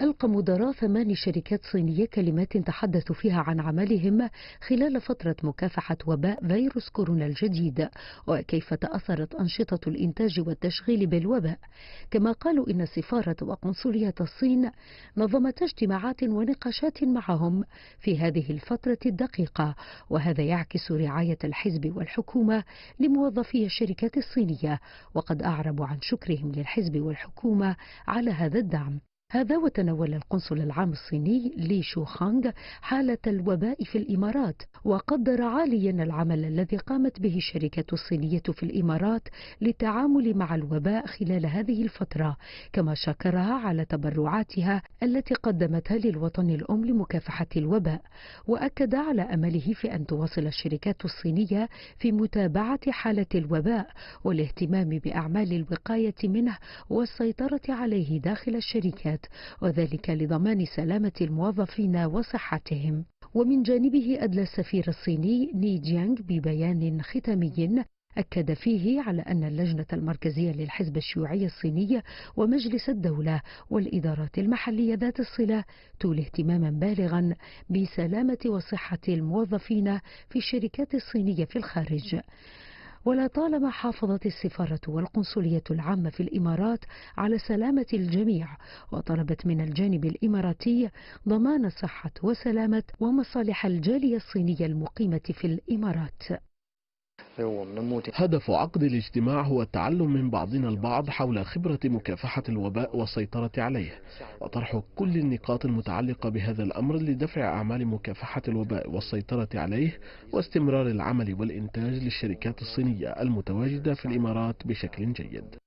ألقى مدراء ثمان شركات صينية كلمات تحدثوا فيها عن عملهم خلال فترة مكافحة وباء فيروس كورونا الجديد وكيف تأثرت أنشطة الإنتاج والتشغيل بالوباء كما قالوا إن السفارة وقنصلية الصين نظمت اجتماعات ونقاشات معهم في هذه الفترة الدقيقة وهذا يعكس رعاية الحزب والحكومة لموظفي الشركات الصينية وقد أعربوا عن شكرهم للحزب والحكومة على هذا الدعم هذا وتناول القنصل العام الصيني لي شو خانغ حالة الوباء في الإمارات وقدر عاليا العمل الذي قامت به الشركة الصينية في الإمارات للتعامل مع الوباء خلال هذه الفترة كما شكرها على تبرعاتها التي قدمتها للوطن الأم لمكافحة الوباء وأكد على أمله في أن تواصل الشركات الصينية في متابعة حالة الوباء والاهتمام بأعمال الوقاية منه والسيطرة عليه داخل الشركات العمليات وذلك لضمان سلامة الموظفين وصحتهم ومن جانبه أدلى السفير الصيني ني جيانغ ببيان ختامي أكد فيه على أن اللجنة المركزية للحزب الشيوعي الصيني ومجلس الدولة والإدارات المحلية ذات الصلة تولي اهتماما بالغا بسلامة وصحة الموظفين في الشركات الصينية في الخارج ولطالما حافظت السفارة والقنصلية العامة في الإمارات على سلامة الجميع وطلبت من الجانب الإماراتي ضمان صحة وسلامة ومصالح الجالية الصينية المقيمة في الإمارات هدف عقد الاجتماع هو التعلم من بعضنا البعض حول خبرة مكافحة الوباء والسيطرة عليه وطرح كل النقاط المتعلقة بهذا الأمر لدفع أعمال مكافحة الوباء والسيطرة عليه واستمرار العمل والإنتاج للشركات الصينية المتواجدة في الإمارات بشكل جيد